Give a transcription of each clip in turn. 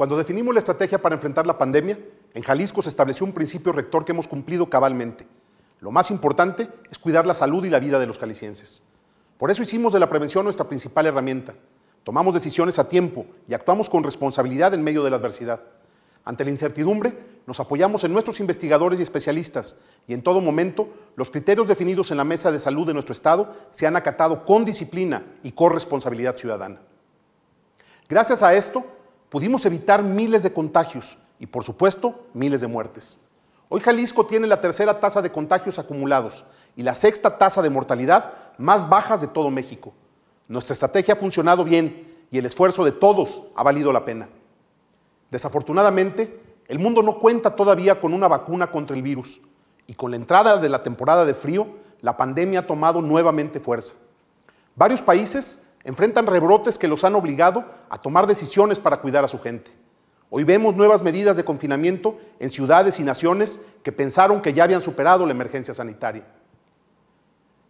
Cuando definimos la estrategia para enfrentar la pandemia, en Jalisco se estableció un principio rector que hemos cumplido cabalmente. Lo más importante es cuidar la salud y la vida de los jaliscienses. Por eso hicimos de la prevención nuestra principal herramienta. Tomamos decisiones a tiempo y actuamos con responsabilidad en medio de la adversidad. Ante la incertidumbre, nos apoyamos en nuestros investigadores y especialistas y en todo momento los criterios definidos en la Mesa de Salud de nuestro Estado se han acatado con disciplina y corresponsabilidad ciudadana. Gracias a esto, pudimos evitar miles de contagios y, por supuesto, miles de muertes. Hoy Jalisco tiene la tercera tasa de contagios acumulados y la sexta tasa de mortalidad más bajas de todo México. Nuestra estrategia ha funcionado bien y el esfuerzo de todos ha valido la pena. Desafortunadamente, el mundo no cuenta todavía con una vacuna contra el virus y con la entrada de la temporada de frío, la pandemia ha tomado nuevamente fuerza. Varios países enfrentan rebrotes que los han obligado a tomar decisiones para cuidar a su gente. Hoy vemos nuevas medidas de confinamiento en ciudades y naciones que pensaron que ya habían superado la emergencia sanitaria.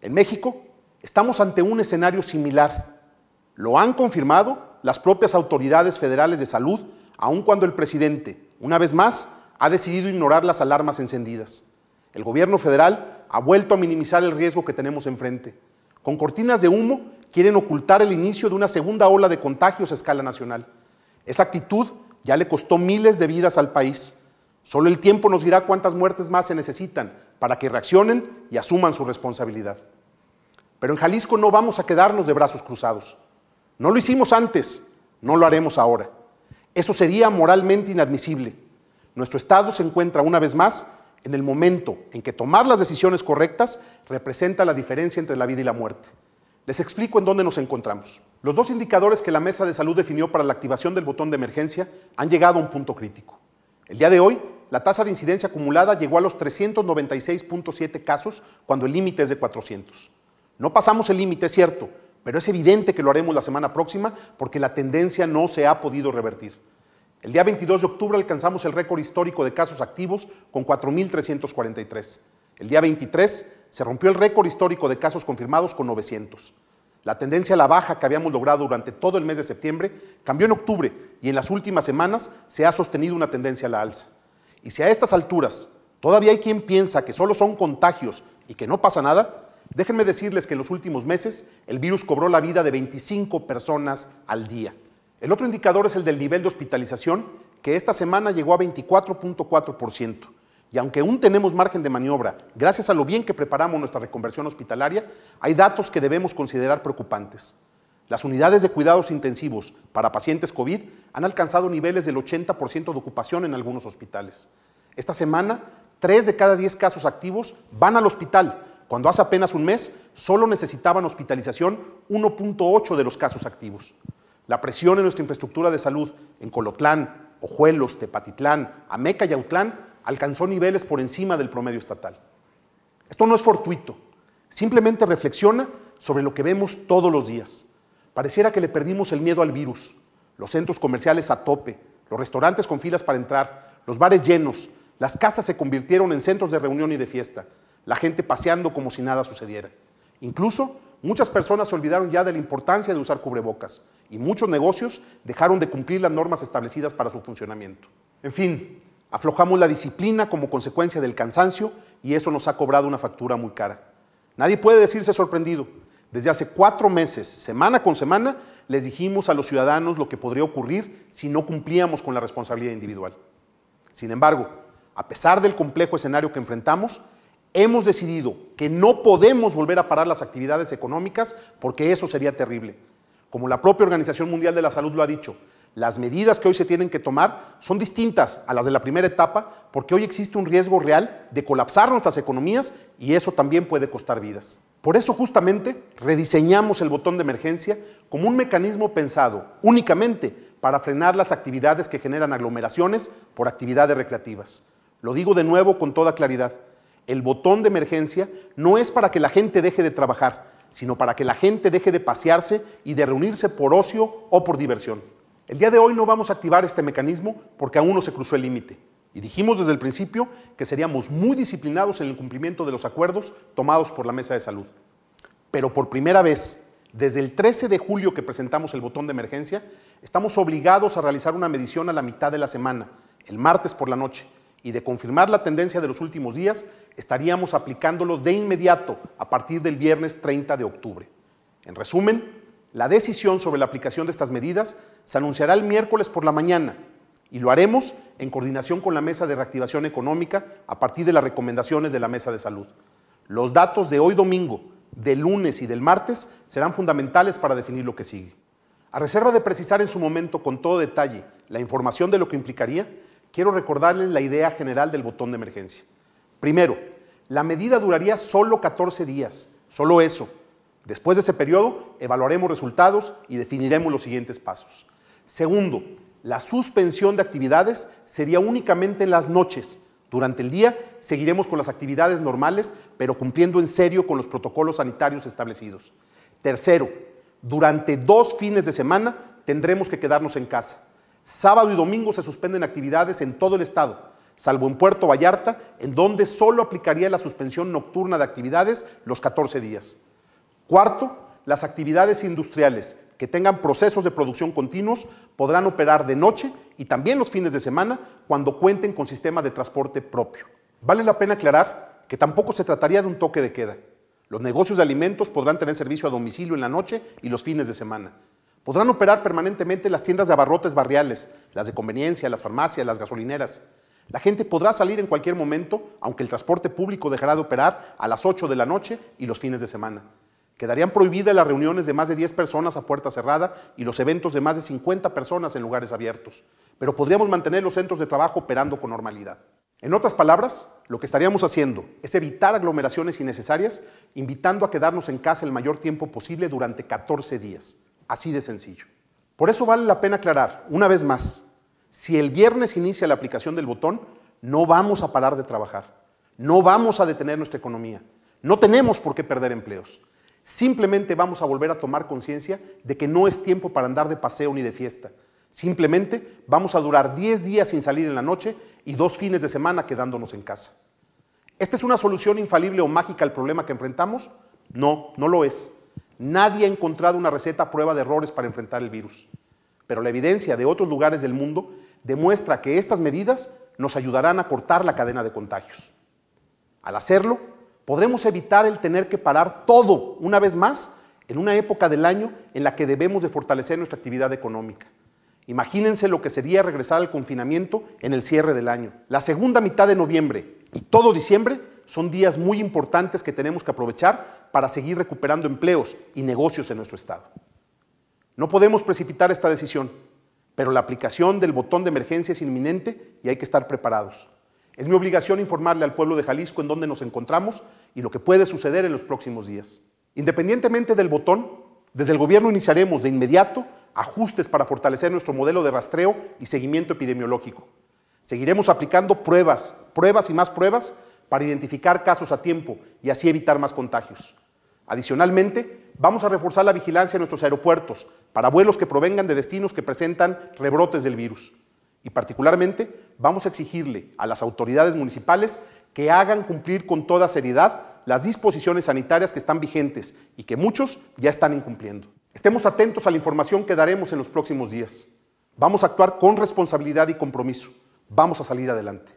En México estamos ante un escenario similar. Lo han confirmado las propias autoridades federales de salud, aun cuando el presidente, una vez más, ha decidido ignorar las alarmas encendidas. El gobierno federal ha vuelto a minimizar el riesgo que tenemos enfrente. Con cortinas de humo quieren ocultar el inicio de una segunda ola de contagios a escala nacional. Esa actitud ya le costó miles de vidas al país. Solo el tiempo nos dirá cuántas muertes más se necesitan para que reaccionen y asuman su responsabilidad. Pero en Jalisco no vamos a quedarnos de brazos cruzados. No lo hicimos antes, no lo haremos ahora. Eso sería moralmente inadmisible. Nuestro Estado se encuentra una vez más en el momento en que tomar las decisiones correctas representa la diferencia entre la vida y la muerte. Les explico en dónde nos encontramos. Los dos indicadores que la Mesa de Salud definió para la activación del botón de emergencia han llegado a un punto crítico. El día de hoy, la tasa de incidencia acumulada llegó a los 396.7 casos cuando el límite es de 400. No pasamos el límite, es cierto, pero es evidente que lo haremos la semana próxima porque la tendencia no se ha podido revertir. El día 22 de octubre alcanzamos el récord histórico de casos activos con 4.343. El día 23 se rompió el récord histórico de casos confirmados con 900. La tendencia a la baja que habíamos logrado durante todo el mes de septiembre cambió en octubre y en las últimas semanas se ha sostenido una tendencia a la alza. Y si a estas alturas todavía hay quien piensa que solo son contagios y que no pasa nada, déjenme decirles que en los últimos meses el virus cobró la vida de 25 personas al día. El otro indicador es el del nivel de hospitalización, que esta semana llegó a 24.4%. Y aunque aún tenemos margen de maniobra, gracias a lo bien que preparamos nuestra reconversión hospitalaria, hay datos que debemos considerar preocupantes. Las unidades de cuidados intensivos para pacientes COVID han alcanzado niveles del 80% de ocupación en algunos hospitales. Esta semana, 3 de cada 10 casos activos van al hospital, cuando hace apenas un mes solo necesitaban hospitalización 1.8 de los casos activos. La presión en nuestra infraestructura de salud en Colotlán, Ojuelos, Tepatitlán, Ameca y Autlán alcanzó niveles por encima del promedio estatal. Esto no es fortuito, simplemente reflexiona sobre lo que vemos todos los días. Pareciera que le perdimos el miedo al virus, los centros comerciales a tope, los restaurantes con filas para entrar, los bares llenos, las casas se convirtieron en centros de reunión y de fiesta, la gente paseando como si nada sucediera. Incluso Muchas personas se olvidaron ya de la importancia de usar cubrebocas y muchos negocios dejaron de cumplir las normas establecidas para su funcionamiento. En fin, aflojamos la disciplina como consecuencia del cansancio y eso nos ha cobrado una factura muy cara. Nadie puede decirse sorprendido. Desde hace cuatro meses, semana con semana, les dijimos a los ciudadanos lo que podría ocurrir si no cumplíamos con la responsabilidad individual. Sin embargo, a pesar del complejo escenario que enfrentamos, hemos decidido que no podemos volver a parar las actividades económicas porque eso sería terrible. Como la propia Organización Mundial de la Salud lo ha dicho, las medidas que hoy se tienen que tomar son distintas a las de la primera etapa porque hoy existe un riesgo real de colapsar nuestras economías y eso también puede costar vidas. Por eso justamente rediseñamos el botón de emergencia como un mecanismo pensado únicamente para frenar las actividades que generan aglomeraciones por actividades recreativas. Lo digo de nuevo con toda claridad. El botón de emergencia no es para que la gente deje de trabajar, sino para que la gente deje de pasearse y de reunirse por ocio o por diversión. El día de hoy no vamos a activar este mecanismo porque aún no se cruzó el límite. Y dijimos desde el principio que seríamos muy disciplinados en el cumplimiento de los acuerdos tomados por la Mesa de Salud. Pero por primera vez, desde el 13 de julio que presentamos el botón de emergencia, estamos obligados a realizar una medición a la mitad de la semana, el martes por la noche, y de confirmar la tendencia de los últimos días, estaríamos aplicándolo de inmediato a partir del viernes 30 de octubre. En resumen, la decisión sobre la aplicación de estas medidas se anunciará el miércoles por la mañana y lo haremos en coordinación con la Mesa de Reactivación Económica a partir de las recomendaciones de la Mesa de Salud. Los datos de hoy domingo, del lunes y del martes serán fundamentales para definir lo que sigue. A reserva de precisar en su momento con todo detalle la información de lo que implicaría, quiero recordarles la idea general del botón de emergencia. Primero, la medida duraría solo 14 días, solo eso. Después de ese periodo, evaluaremos resultados y definiremos los siguientes pasos. Segundo, la suspensión de actividades sería únicamente en las noches. Durante el día seguiremos con las actividades normales, pero cumpliendo en serio con los protocolos sanitarios establecidos. Tercero, durante dos fines de semana tendremos que quedarnos en casa. Sábado y domingo se suspenden actividades en todo el estado, salvo en Puerto Vallarta, en donde solo aplicaría la suspensión nocturna de actividades los 14 días. Cuarto, las actividades industriales que tengan procesos de producción continuos podrán operar de noche y también los fines de semana cuando cuenten con sistema de transporte propio. Vale la pena aclarar que tampoco se trataría de un toque de queda. Los negocios de alimentos podrán tener servicio a domicilio en la noche y los fines de semana. Podrán operar permanentemente las tiendas de abarrotes barriales, las de conveniencia, las farmacias, las gasolineras. La gente podrá salir en cualquier momento, aunque el transporte público dejará de operar a las 8 de la noche y los fines de semana. Quedarían prohibidas las reuniones de más de 10 personas a puerta cerrada y los eventos de más de 50 personas en lugares abiertos, pero podríamos mantener los centros de trabajo operando con normalidad. En otras palabras, lo que estaríamos haciendo es evitar aglomeraciones innecesarias, invitando a quedarnos en casa el mayor tiempo posible durante 14 días. Así de sencillo. Por eso vale la pena aclarar, una vez más, si el viernes inicia la aplicación del botón, no vamos a parar de trabajar, no vamos a detener nuestra economía, no tenemos por qué perder empleos. Simplemente vamos a volver a tomar conciencia de que no es tiempo para andar de paseo ni de fiesta. Simplemente vamos a durar 10 días sin salir en la noche y dos fines de semana quedándonos en casa. ¿Esta es una solución infalible o mágica al problema que enfrentamos? No, no lo es. Nadie ha encontrado una receta a prueba de errores para enfrentar el virus, pero la evidencia de otros lugares del mundo demuestra que estas medidas nos ayudarán a cortar la cadena de contagios. Al hacerlo, podremos evitar el tener que parar todo una vez más en una época del año en la que debemos de fortalecer nuestra actividad económica. Imagínense lo que sería regresar al confinamiento en el cierre del año. La segunda mitad de noviembre y todo diciembre son días muy importantes que tenemos que aprovechar para seguir recuperando empleos y negocios en nuestro Estado. No podemos precipitar esta decisión, pero la aplicación del botón de emergencia es inminente y hay que estar preparados. Es mi obligación informarle al pueblo de Jalisco en dónde nos encontramos y lo que puede suceder en los próximos días. Independientemente del botón, desde el gobierno iniciaremos de inmediato ajustes para fortalecer nuestro modelo de rastreo y seguimiento epidemiológico. Seguiremos aplicando pruebas, pruebas y más pruebas para identificar casos a tiempo y así evitar más contagios. Adicionalmente, vamos a reforzar la vigilancia en nuestros aeropuertos para vuelos que provengan de destinos que presentan rebrotes del virus. Y particularmente, vamos a exigirle a las autoridades municipales que hagan cumplir con toda seriedad las disposiciones sanitarias que están vigentes y que muchos ya están incumpliendo. Estemos atentos a la información que daremos en los próximos días. Vamos a actuar con responsabilidad y compromiso. Vamos a salir adelante.